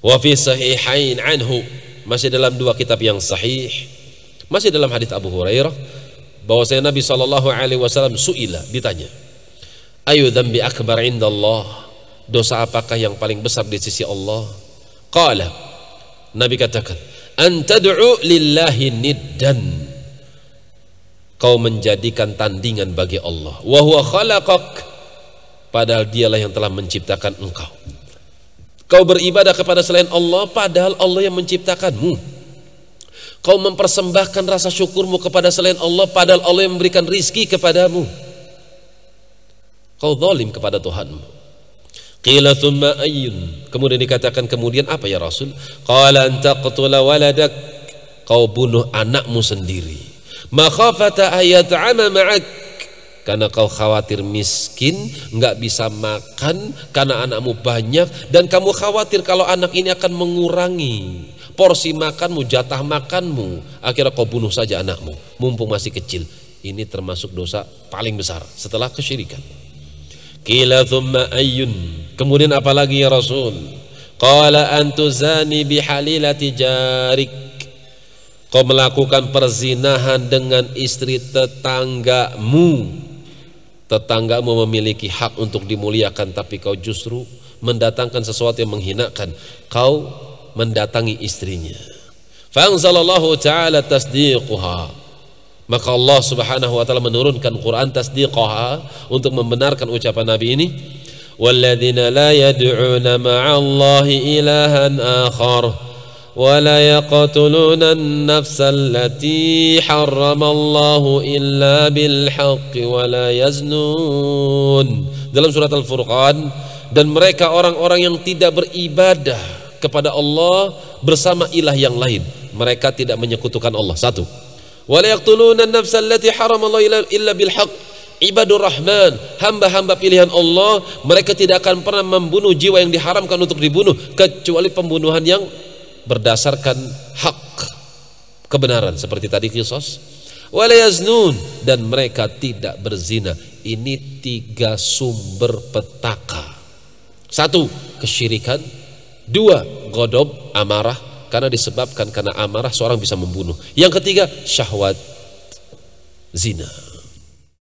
wa fi sahihain anhu masih dalam dua kitab yang sahih masih dalam hadis Abu Hurairah bahwasanya Nabi sallallahu alaihi wasallam suila ditanya ayu dzambi akbar indallah dosa apakah yang paling besar di sisi Allah qala Nabi katakan antad'u lillahi niddan kau menjadikan tandingan bagi Allah wa huwa khalaqak padahal dialah yang telah menciptakan engkau Kau beribadah kepada selain Allah padahal Allah yang menciptakanmu. Kau mempersembahkan rasa syukurmu kepada selain Allah padahal Allah yang memberikan rizki kepadamu. Kau zalim kepada Tuhanmu. Qila thumma ayyun. Kemudian dikatakan kemudian apa ya Rasul? Qala an taqtula waladak. Kau bunuh anakmu sendiri. Makhafata ayat'ama ma'ak karena kau khawatir miskin, nggak bisa makan karena anakmu banyak dan kamu khawatir kalau anak ini akan mengurangi porsi makanmu, jatah makanmu. Akhirnya kau bunuh saja anakmu, mumpung masih kecil. Ini termasuk dosa paling besar setelah kesyirikan. Kila thumma ayyun. Kemudian apalagi ya Rasul? Qala antuzani bihalilati jarik. Kau melakukan perzinahan dengan istri tetanggamu tetanggamu memiliki hak untuk dimuliakan tapi kau justru mendatangkan sesuatu yang menghinakan kau mendatangi istrinya fa'anzalallahu ta'ala tasdiquha maka Allah subhanahu wa ta'ala menurunkan Quran tasdiquha untuk membenarkan ucapan Nabi ini walladzina la yad'una ma'allahi ilahan akhar ولا يقتلون النفس التي حرم الله إلا بالحق ولا يزنون dalam surat Al-Furqan dan mereka orang-orang yang tidak beribadah kepada Allah bersama ilah yang lain mereka tidak menyekutukan Allah satu wala yaqtuluna an التي allati الله illa bil haqq ibadur rahman hamba-hamba pilihan Allah mereka tidak akan pernah membunuh jiwa yang diharamkan untuk dibunuh kecuali pembunuhan yang berdasarkan hak kebenaran seperti tadi kisos walayaznun dan mereka tidak berzina ini tiga sumber petaka satu kesyirikan dua godob amarah karena disebabkan karena amarah seorang bisa membunuh yang ketiga syahwat zina